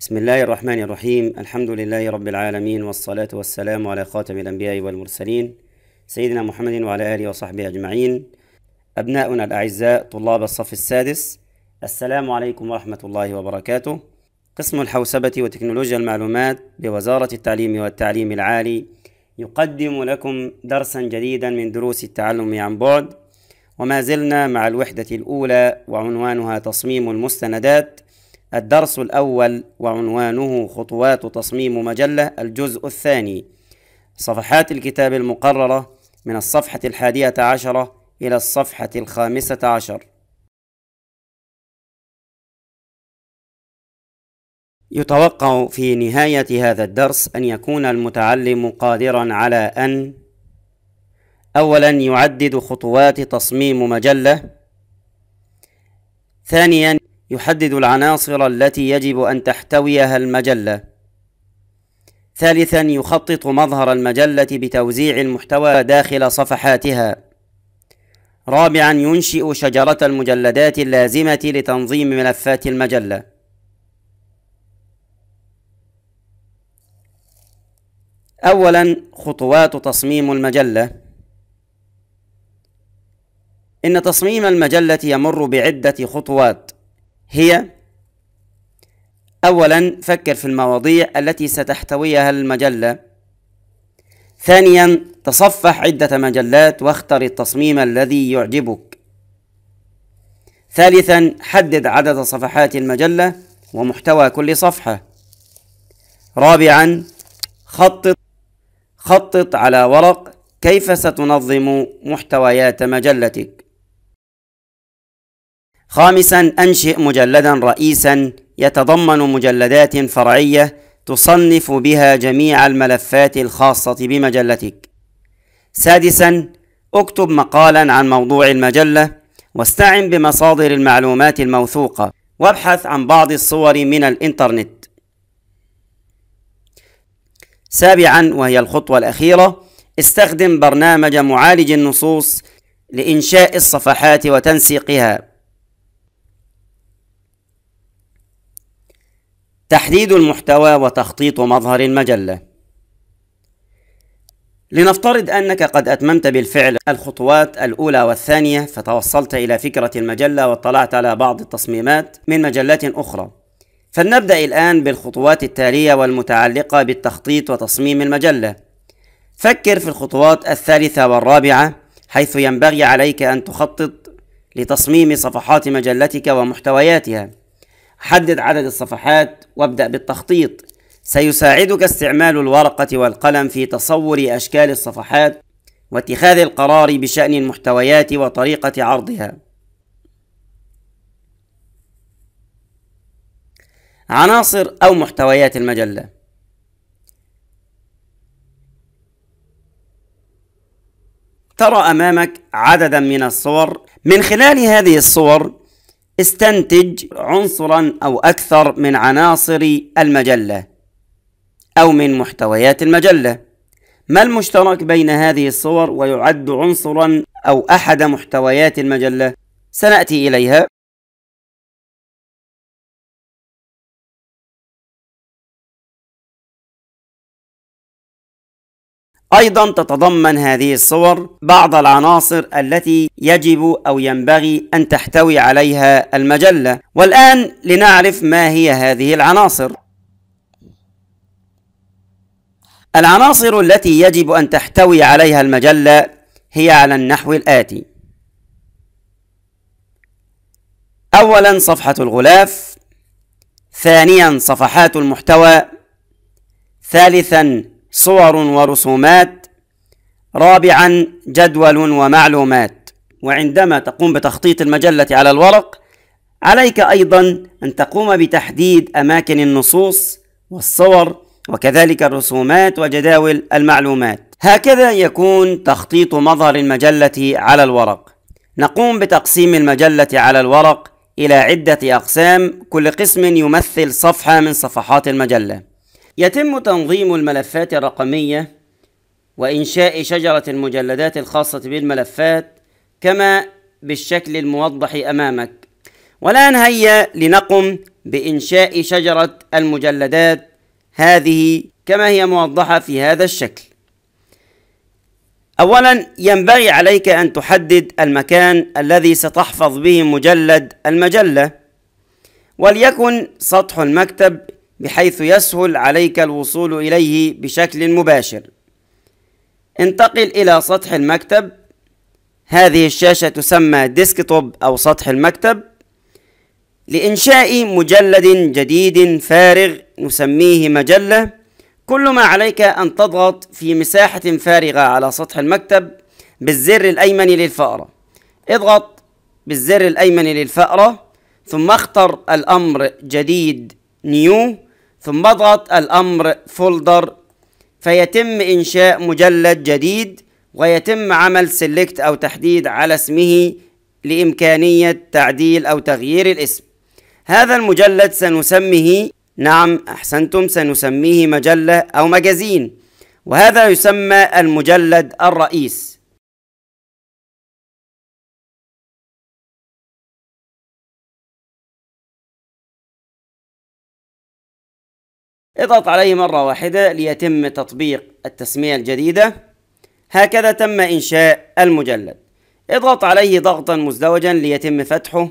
بسم الله الرحمن الرحيم الحمد لله رب العالمين والصلاة والسلام على خاتم الأنبياء والمرسلين سيدنا محمد وعلى آله وصحبه أجمعين أبناؤنا الأعزاء طلاب الصف السادس السلام عليكم ورحمة الله وبركاته قسم الحوسبة وتكنولوجيا المعلومات بوزارة التعليم والتعليم العالي يقدم لكم درسا جديدا من دروس التعلم عن بعد وما زلنا مع الوحدة الأولى وعنوانها تصميم المستندات الدرس الأول وعنوانه خطوات تصميم مجلة الجزء الثاني صفحات الكتاب المقررة من الصفحة الحادية عشرة إلى الصفحة الخامسة عشر يتوقع في نهاية هذا الدرس أن يكون المتعلم قادرا على أن أولا يعدد خطوات تصميم مجلة ثانيا يحدد العناصر التي يجب أن تحتويها المجلة ثالثا يخطط مظهر المجلة بتوزيع المحتوى داخل صفحاتها رابعا ينشئ شجرة المجلدات اللازمة لتنظيم ملفات المجلة أولا خطوات تصميم المجلة إن تصميم المجلة يمر بعدة خطوات هي أولا فكر في المواضيع التي ستحتويها المجلة ثانيا تصفح عدة مجلات واختر التصميم الذي يعجبك ثالثا حدد عدد صفحات المجلة ومحتوى كل صفحة رابعا خطط خطط على ورق كيف ستنظم محتويات مجلتك خامسا أنشئ مجلدا رئيسا يتضمن مجلدات فرعية تصنف بها جميع الملفات الخاصة بمجلتك. سادسا اكتب مقالا عن موضوع المجلة واستعن بمصادر المعلومات الموثوقة وابحث عن بعض الصور من الإنترنت. سابعا وهي الخطوة الأخيرة استخدم برنامج معالج النصوص لإنشاء الصفحات وتنسيقها تحديد المحتوى وتخطيط مظهر المجلة لنفترض أنك قد أتممت بالفعل الخطوات الأولى والثانية فتوصلت إلى فكرة المجلة واطلعت على بعض التصميمات من مجلات أخرى فلنبدأ الآن بالخطوات التالية والمتعلقة بالتخطيط وتصميم المجلة فكر في الخطوات الثالثة والرابعة حيث ينبغي عليك أن تخطط لتصميم صفحات مجلتك ومحتوياتها حدد عدد الصفحات وابدأ بالتخطيط سيساعدك استعمال الورقة والقلم في تصور أشكال الصفحات واتخاذ القرار بشأن المحتويات وطريقة عرضها عناصر أو محتويات المجلة ترى أمامك عددا من الصور من خلال هذه الصور استنتج عنصرا أو أكثر من عناصر المجلة أو من محتويات المجلة ما المشترك بين هذه الصور ويعد عنصرا أو أحد محتويات المجلة؟ سنأتي إليها أيضا تتضمن هذه الصور بعض العناصر التي يجب أو ينبغي أن تحتوي عليها المجلة والآن لنعرف ما هي هذه العناصر العناصر التي يجب أن تحتوي عليها المجلة هي على النحو الآتي أولا صفحة الغلاف ثانيا صفحات المحتوى ثالثا صور ورسومات رابعا جدول ومعلومات وعندما تقوم بتخطيط المجلة على الورق عليك أيضا أن تقوم بتحديد أماكن النصوص والصور وكذلك الرسومات وجداول المعلومات هكذا يكون تخطيط مظهر المجلة على الورق نقوم بتقسيم المجلة على الورق إلى عدة أقسام كل قسم يمثل صفحة من صفحات المجلة يتم تنظيم الملفات الرقمية وإنشاء شجرة المجلدات الخاصة بالملفات كما بالشكل الموضح أمامك والآن هيا لنقم بإنشاء شجرة المجلدات هذه كما هي موضحة في هذا الشكل أولا ينبغي عليك أن تحدد المكان الذي ستحفظ به مجلد المجلة وليكن سطح المكتب بحيث يسهل عليك الوصول إليه بشكل مباشر انتقل إلى سطح المكتب هذه الشاشة تسمى ديسكتوب أو سطح المكتب لإنشاء مجلد جديد فارغ نسميه مجلة كل ما عليك أن تضغط في مساحة فارغة على سطح المكتب بالزر الأيمن للفأرة اضغط بالزر الأيمن للفأرة ثم اختر الأمر جديد نيو ثم اضغط الأمر فولدر فيتم إنشاء مجلد جديد ويتم عمل سيلكت أو تحديد على اسمه لإمكانية تعديل أو تغيير الاسم هذا المجلد سنسميه نعم أحسنتم سنسميه مجلة أو مجازين وهذا يسمى المجلد الرئيس اضغط عليه مرة واحدة ليتم تطبيق التسمية الجديدة هكذا تم إنشاء المجلد اضغط عليه ضغطا مزدوجا ليتم فتحه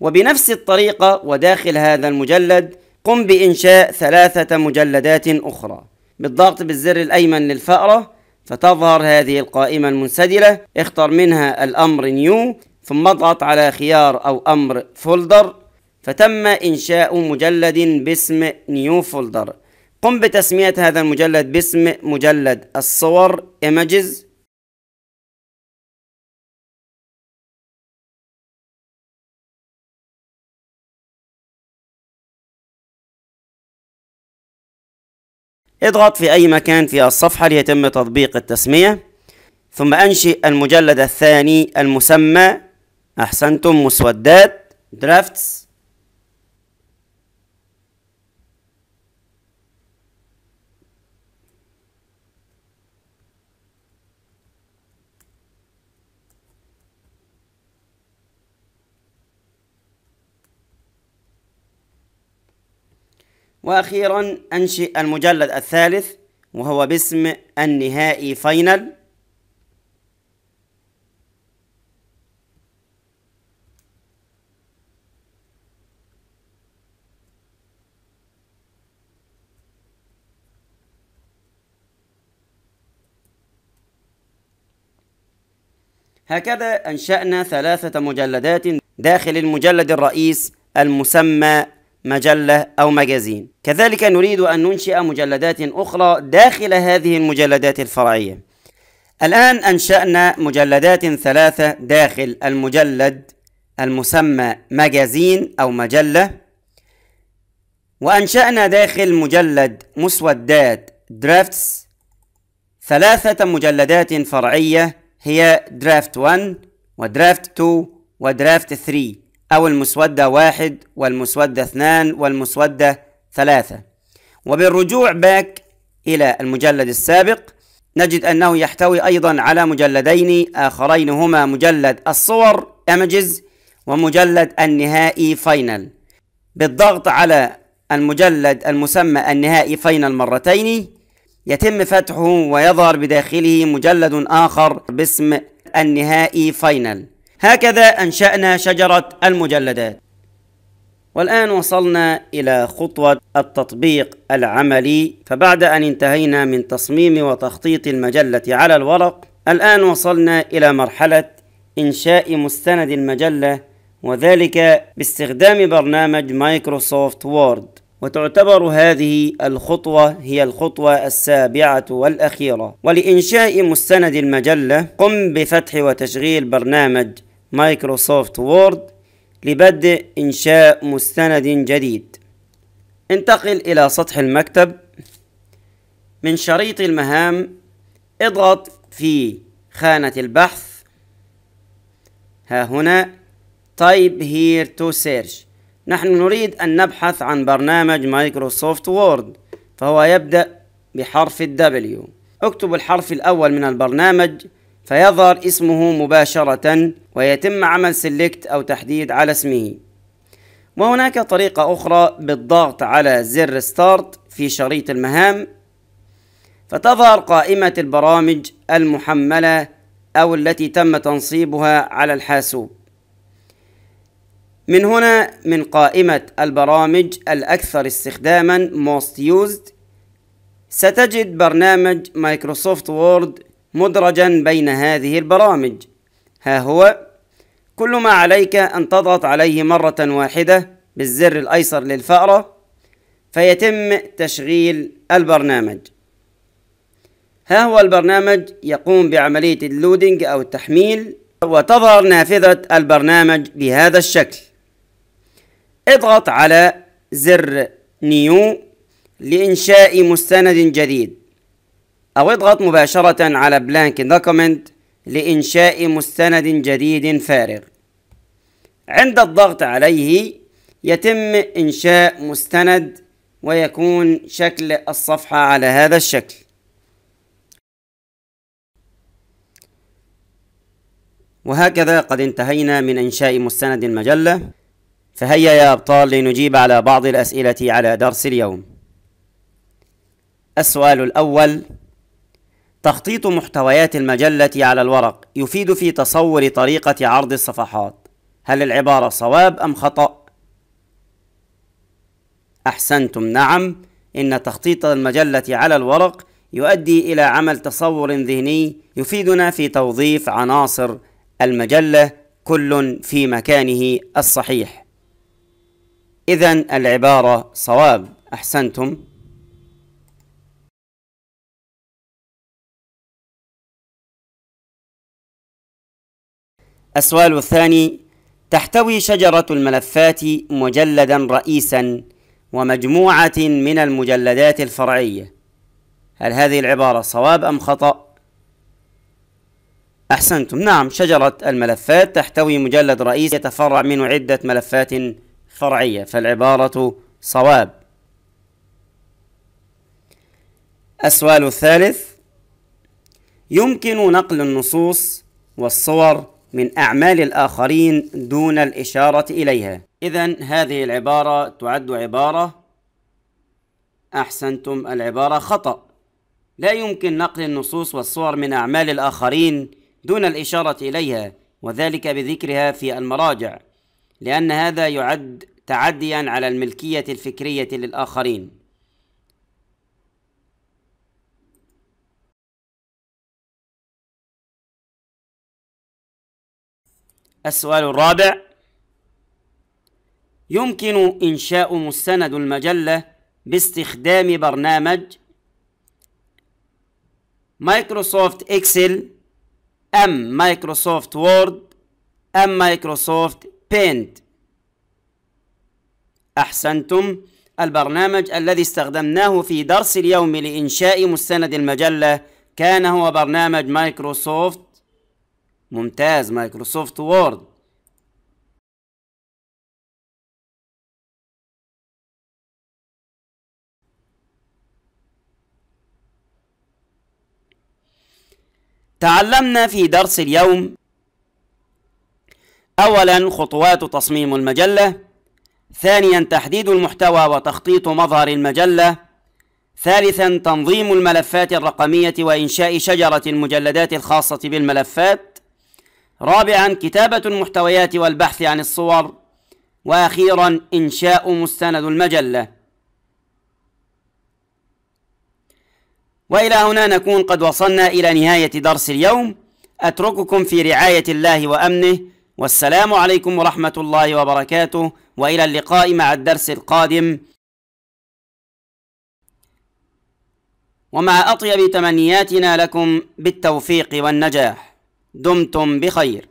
وبنفس الطريقة وداخل هذا المجلد قم بإنشاء ثلاثة مجلدات أخرى بالضغط بالزر الأيمن للفأرة فتظهر هذه القائمة المنسدلة اختر منها الأمر نيو ثم اضغط على خيار أو أمر فولدر فتم إنشاء مجلد باسم نيو فولدر قم بتسمية هذا المجلد باسم مجلد الصور images اضغط في أي مكان في الصفحة ليتم تطبيق التسمية ثم أنشئ المجلد الثاني المسمى أحسنتم مسودات درافتس وأخيرا أنشئ المجلد الثالث وهو باسم النهائي فاينل هكذا أنشأنا ثلاثة مجلدات داخل المجلد الرئيس المسمى مجلة أو مجازين كذلك نريد أن ننشئ مجلدات أخرى داخل هذه المجلدات الفرعية الآن أنشأنا مجلدات ثلاثة داخل المجلد المسمى مجازين أو مجلة وأنشأنا داخل مجلد مسودات درافتس ثلاثة مجلدات فرعية هي درافت 1 ودرافت 2 ودرافت 3 أو المسودة واحد والمسودة اثنان والمسودة ثلاثة وبالرجوع باك إلى المجلد السابق نجد أنه يحتوي أيضا على مجلدين آخرين هما مجلد الصور images ومجلد النهائي فاينل بالضغط على المجلد المسمى النهائي فاينل مرتين يتم فتحه ويظهر بداخله مجلد آخر باسم النهائي فاينل هكذا أنشأنا شجرة المجلدات والآن وصلنا إلى خطوة التطبيق العملي فبعد أن انتهينا من تصميم وتخطيط المجلة على الورق الآن وصلنا إلى مرحلة إنشاء مستند المجلة وذلك باستخدام برنامج مايكروسوفت وورد وتعتبر هذه الخطوة هي الخطوة السابعة والأخيرة ولإنشاء مستند المجلة قم بفتح وتشغيل برنامج مايكروسوفت وورد لبدء إنشاء مستند جديد انتقل إلى سطح المكتب من شريط المهام اضغط في خانة البحث ها هنا Type here to search نحن نريد أن نبحث عن برنامج مايكروسوفت وورد فهو يبدأ بحرف W اكتب الحرف الأول من البرنامج فيظهر اسمه مباشرة ويتم عمل سيلكت أو تحديد على اسمه وهناك طريقة أخرى بالضغط على زر ستارت في شريط المهام فتظهر قائمة البرامج المحملة أو التي تم تنصيبها على الحاسوب من هنا من قائمة البرامج الأكثر استخداما most used ستجد برنامج مايكروسوفت وورد مدرجا بين هذه البرامج ها هو كل ما عليك أن تضغط عليه مرة واحدة بالزر الأيسر للفأرة فيتم تشغيل البرنامج ها هو البرنامج يقوم بعملية اللودينج أو التحميل وتظهر نافذة البرنامج بهذا الشكل اضغط على زر نيو لإنشاء مستند جديد أو اضغط مباشرة على بلانك دوكومنت لإنشاء مستند جديد فارغ عند الضغط عليه يتم إنشاء مستند ويكون شكل الصفحة على هذا الشكل وهكذا قد انتهينا من إنشاء مستند المجلة فهيا يا أبطال لنجيب على بعض الأسئلة على درس اليوم السؤال الأول تخطيط محتويات المجلة على الورق يفيد في تصور طريقة عرض الصفحات هل العبارة صواب أم خطأ؟ أحسنتم نعم إن تخطيط المجلة على الورق يؤدي إلى عمل تصور ذهني يفيدنا في توظيف عناصر المجلة كل في مكانه الصحيح إذا العبارة صواب أحسنتم السؤال الثاني تحتوي شجرة الملفات مجلدا رئيسا ومجموعة من المجلدات الفرعية هل هذه العبارة صواب أم خطأ؟ أحسنتم نعم شجرة الملفات تحتوي مجلد رئيس يتفرع منه عدة ملفات فرعية فالعبارة صواب السؤال الثالث يمكن نقل النصوص والصور من أعمال الآخرين دون الإشارة إليها إذا هذه العبارة تعد عبارة أحسنتم العبارة خطأ لا يمكن نقل النصوص والصور من أعمال الآخرين دون الإشارة إليها وذلك بذكرها في المراجع لأن هذا يعد تعديا على الملكية الفكرية للآخرين السؤال الرابع يمكن إنشاء مستند المجلة باستخدام برنامج مايكروسوفت إكسل أم مايكروسوفت وورد أم مايكروسوفت بينت أحسنتم البرنامج الذي استخدمناه في درس اليوم لإنشاء مستند المجلة كان هو برنامج مايكروسوفت ممتاز مايكروسوفت وورد تعلمنا في درس اليوم أولا خطوات تصميم المجلة ثانيا تحديد المحتوى وتخطيط مظهر المجلة ثالثا تنظيم الملفات الرقمية وإنشاء شجرة المجلدات الخاصة بالملفات رابعا كتابة المحتويات والبحث عن الصور وأخيرا إنشاء مستند المجلة وإلى هنا نكون قد وصلنا إلى نهاية درس اليوم أترككم في رعاية الله وأمنه والسلام عليكم ورحمة الله وبركاته وإلى اللقاء مع الدرس القادم ومع أطيب تمنياتنا لكم بالتوفيق والنجاح دمتم بخير